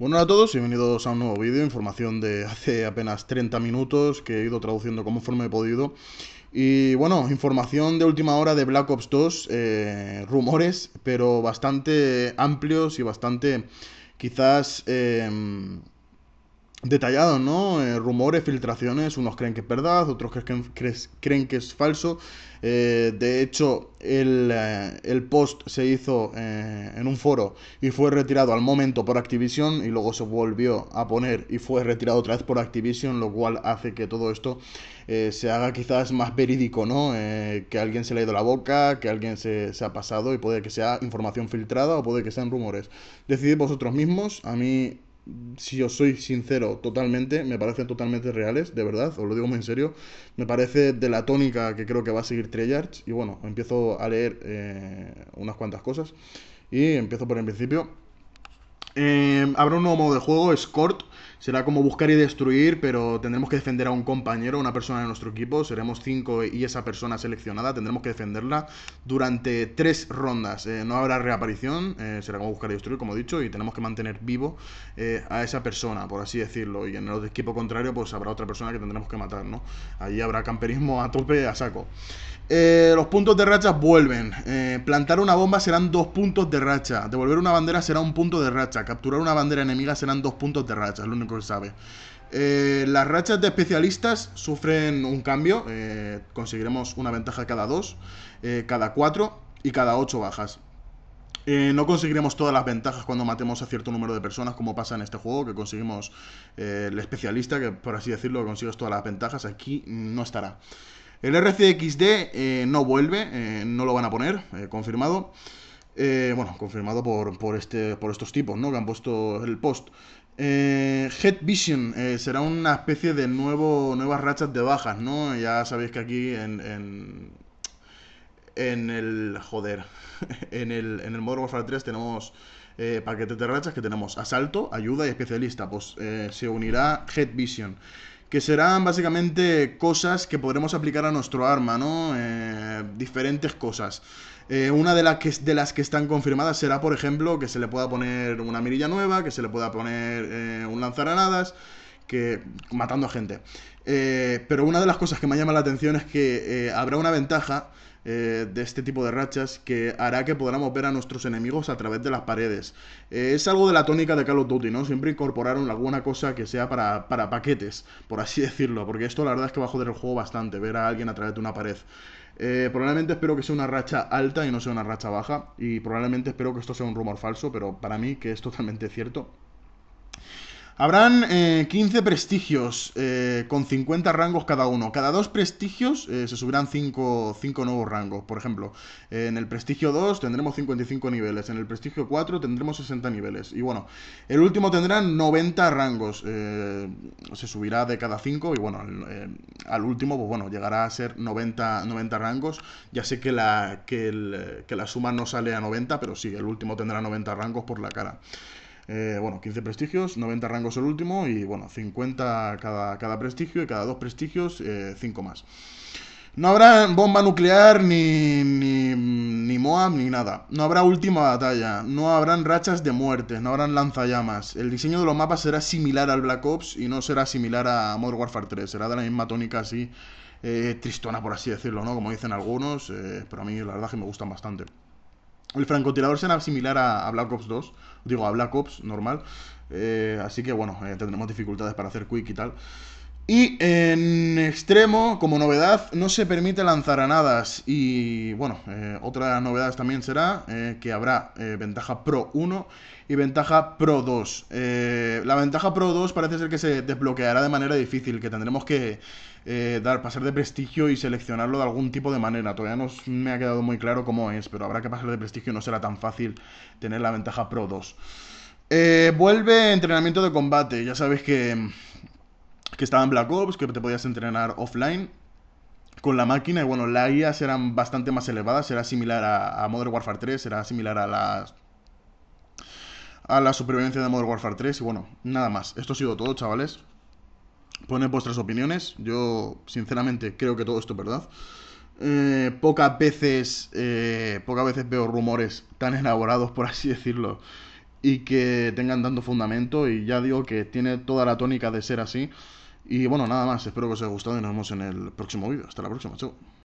Bueno a todos y bienvenidos a un nuevo vídeo, información de hace apenas 30 minutos que he ido traduciendo conforme he podido y bueno, información de última hora de Black Ops 2, eh, rumores pero bastante amplios y bastante quizás eh, detallado, ¿no? Eh, rumores, filtraciones, unos creen que es verdad, otros creen, creen, que es falso. Eh, de hecho, eh, el, post se hizo en un foro y fue retirado al momento por Activision y luego se volvió a poner y fue retirado otra vez por Activision, lo cual hace que todo esto se haga quizás más verídico, ¿no? que alguien se le ha ido la boca, que alguien se, se ha pasado y puede que sea información filtrada o puede que sean rumores. Decidid vosotros mismos, a mí si os soy sincero, totalmente, me parecen totalmente reales, de verdad, os lo digo muy en serio, me parece de la tónica que creo que va a seguir Treyarch, y bueno, empiezo a leer eh, unas cuantas cosas, y empiezo por el principio. Eh, habrá un nuevo modo de juego, Escort, Será como buscar y destruir, pero tendremos que defender a un compañero, a una persona de nuestro equipo. Seremos cinco y esa persona seleccionada tendremos que defenderla durante tres rondas. Eh, no habrá reaparición, eh, será como buscar y destruir, como he dicho, y tenemos que mantener vivo eh, a esa persona, por así decirlo. Y en el equipo contrario, pues habrá otra persona que tendremos que matar, ¿no? Allí habrá camperismo a tope, a saco. los puntos de racha vuelven. plantar una bomba serán dos puntos de racha. Devolver una bandera será un punto de racha. Capturar una bandera enemiga serán dos puntos de racha. lo único sabe. Eh, las rachas de especialistas sufren un cambio. Eh, conseguiremos una ventaja cada dos, eh, cada cuatro y cada ocho bajas. no conseguiremos todas las ventajas cuando matemos a cierto número de personas, como pasa en este juego, que conseguimos el especialista, que por así decirlo, consigues todas las ventajas. Aquí no estará. El RCXD no vuelve, no lo van a poner, confirmado. bueno, confirmado por, este, por estos tipos, ¿no? Que han puesto el post. Eh, Head Vision eh, será una especie de nuevo, nuevas rachas de bajas, ¿no? Ya sabéis que aquí en, en, el... joder, en el, en el Modern Warfare 3 tenemos eh, paquetes de rachas que tenemos asalto, ayuda y especialista. Pues eh, se unirá Head Vision que serán básicamente cosas que podremos aplicar a nuestro arma, ¿no? Eh, diferentes cosas. Eh, una de, las que, de las que están confirmadas será, por ejemplo, que se le pueda poner una mirilla nueva, que se le pueda poner eh, un lanzaranadas. que matando a gente. pero una de las cosas que me llama la atención es que habrá una ventaja eh, de este tipo de rachas que hará que podamos ver a nuestros enemigos a través de las paredes. Eh, es algo de la tónica de Call of Duty, ¿no? Siempre incorporaron alguna cosa que sea para, paquetes, por así decirlo, porque esto la verdad es que va a joder el juego bastante, ver a alguien a través de una pared. Eh, probablemente espero que sea una racha alta y no sea una racha baja, y probablemente espero que esto sea un rumor falso, pero para mí que es totalmente cierto. Habrán 15 eh, prestigios eh, con 50 rangos cada uno. Cada dos prestigios eh, se subirán 5, nuevos rangos. Por ejemplo, en el prestigio 2 tendremos 55 niveles, en el prestigio 4 tendremos 60 niveles. Y bueno, el último tendrá 90 rangos. se subirá de cada 5 y bueno, al último, pues bueno, llegará a ser 90, 90 rangos. Ya sé que que, que la suma no sale a 90, pero sí, el último tendrá 90 rangos por la cara. Eh, bueno, 15 prestigios, 90 rangos el último y bueno, 50 cada, cada prestigio y cada dos prestigios, 5 eh, más. No habrá bomba nuclear, ni, ni, ni MOAB, ni nada. No habrá última batalla, no habrán rachas de muerte, no habrán lanzallamas. El diseño de los mapas será similar al Black Ops y no será similar a Modern Warfare 3, será de la misma tónica así, eh, tristona por así decirlo, ¿no? Como dicen algunos, pero a mí la verdad es que me gustan bastante. El francotirador será similar a, a, Black Ops 2, digo, a Black Ops normal. Eh, así que bueno, eh, tendremos dificultades para hacer quick y tal. Y en extremo, como novedad, no se permite lanzar a nadas. Y bueno, eh, otra novedad también será eh, que habrá eh, ventaja Pro 1 y ventaja Pro 2. Eh, la ventaja Pro 2 parece ser que se desbloqueará de manera difícil, que tendremos que dar, pasar de prestigio y seleccionarlo de algún tipo de manera. Todavía no me ha quedado muy claro cómo es, pero habrá que pasar de prestigio, y no será tan fácil tener la ventaja Pro 2. vuelve entrenamiento de combate, ya sabéis que que estaba Black Ops, que te podías entrenar offline con la máquina. Y bueno, las guías eran bastante más elevadas, era similar a, Modern Warfare 3, era similar a las a la supervivencia de Modern Warfare 3 y bueno, nada más. Esto ha sido todo, chavales. Poned vuestras opiniones. Yo, sinceramente, creo que todo esto es verdad. Eh, pocas veces. Eh, pocas veces veo rumores tan elaborados, por así decirlo. Y que tengan tanto fundamento. Y ya digo que tiene toda la tónica de ser así. Y bueno, nada más, espero que os haya gustado y nos vemos en el próximo vídeo. Hasta la próxima, chao.